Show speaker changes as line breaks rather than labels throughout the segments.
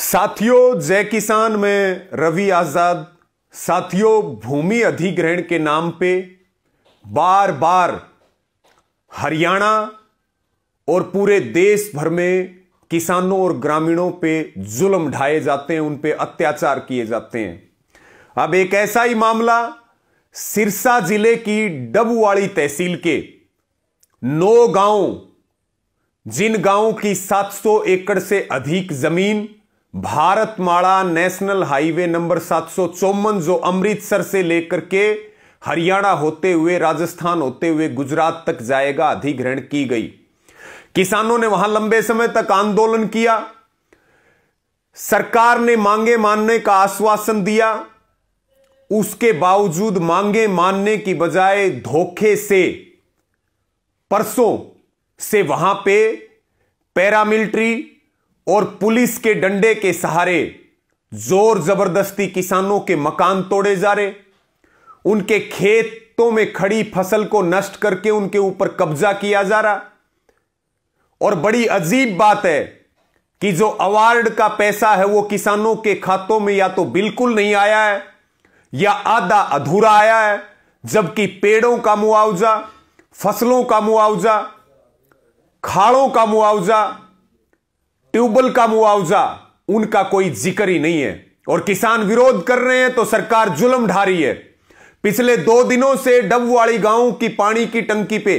साथियों जय किसान में रवि आजाद साथियों भूमि अधिग्रहण के नाम पे बार बार हरियाणा और पूरे देश भर में किसानों और ग्रामीणों पे जुल्म ढाए जाते हैं उन पे अत्याचार किए जाते हैं अब एक ऐसा ही मामला सिरसा जिले की डबुवाड़ी तहसील के नौ गांव जिन गांवों की 700 एकड़ से अधिक जमीन भारतमाला नेशनल हाईवे नंबर सात जो अमृतसर से लेकर के हरियाणा होते हुए राजस्थान होते हुए गुजरात तक जाएगा अधिग्रहण की गई किसानों ने वहां लंबे समय तक आंदोलन किया सरकार ने मांगे मानने का आश्वासन दिया उसके बावजूद मांगे मानने की बजाय धोखे से परसों से वहां पे पैरामिलिट्री और पुलिस के डंडे के सहारे जोर जबरदस्ती किसानों के मकान तोड़े जा रहे उनके खेतों में खड़ी फसल को नष्ट करके उनके ऊपर कब्जा किया जा रहा और बड़ी अजीब बात है कि जो अवार्ड का पैसा है वो किसानों के खातों में या तो बिल्कुल नहीं आया है या आधा अधूरा आया है जबकि पेड़ों का मुआवजा फसलों का मुआवजा खाड़ों का मुआवजा ट्यूबल का मुआवजा उनका कोई जिक्र ही नहीं है और किसान विरोध कर रहे हैं तो सरकार जुलम ढा रही है पिछले दो दिनों से डबवाड़ी गांव की पानी की टंकी पे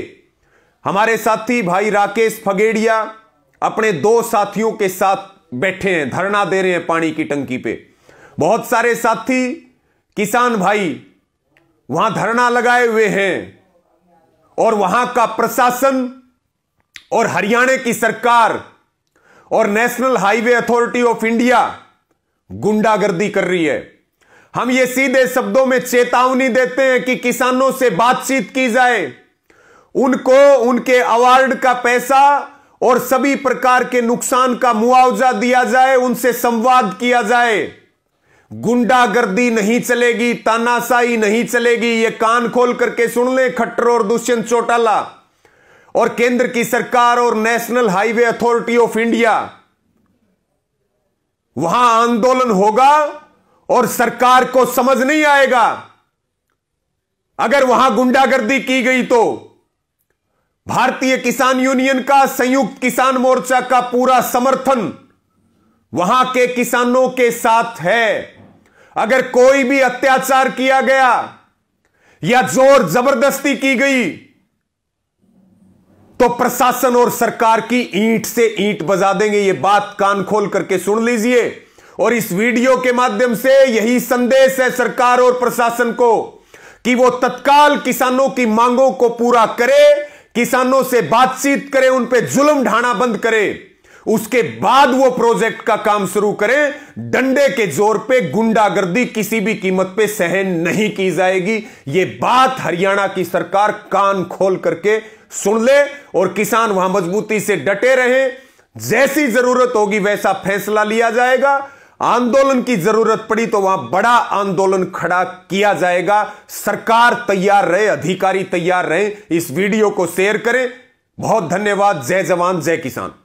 हमारे साथी भाई राकेश फगेड़िया अपने दो साथियों के साथ बैठे हैं धरना दे रहे हैं पानी की टंकी पे बहुत सारे साथी किसान भाई वहां धरना लगाए हुए हैं और वहां का प्रशासन और हरियाणा की सरकार और national highway authority of India गुंडागर्दी कर रही है हम ये सीधे शब्दों में चेतावनी देते हैं कि किसानों से बातचीत की जाए उनको उनके अवार्ड का पैसा और सभी प्रकार के नुकसान का मुआवजा दिया जाए उनसे संवाद किया जाए गुंडागर्दी नहीं चलेगी तानाशाही नहीं चलेगी ये कान खोल करके सुन ले खट्टर और दुष्यंत चौटाला और केंद्र की सरकार और national highway authority of India वहां आंदोलन होगा और सरकार को समझ नहीं आएगा अगर वहां गुंडागर्दी की गई तो भारतीय किसान यूनियन का संयुक्त किसान मोर्चा का पूरा समर्थन वहां के किसानों के साथ है अगर कोई भी अत्याचार किया गया या जोर जबरदस्ती की गई तो प्रशासन और सरकार की ईंट से ईंट बजा देंगे ये बात कान खोल करके सुन लीजिए और इस वीडियो के माध्यम से यही संदेश है सरकार और प्रशासन को कि वो तत्काल किसानों की मांगों को पूरा करे किसानों से बातचीत करे उन पर जुल्म ढाना बंद करे उसके बाद वो प्रोजेक्ट का काम शुरू करें डंडे के जोर पे गुंडागर्दी किसी भी कीमत पे सहन नहीं की जाएगी ये बात हरियाणा की सरकार कान खोल करके सुन ले और किसान वहां मजबूती से डटे रहे जैसी जरूरत होगी वैसा फैसला लिया जाएगा आंदोलन की जरूरत पड़ी तो वहां बड़ा आंदोलन खड़ा किया जाएगा सरकार तैयार रहे अधिकारी तैयार रहे इस वीडियो को शेयर करें बहुत धन्यवाद जय जवान जय किसान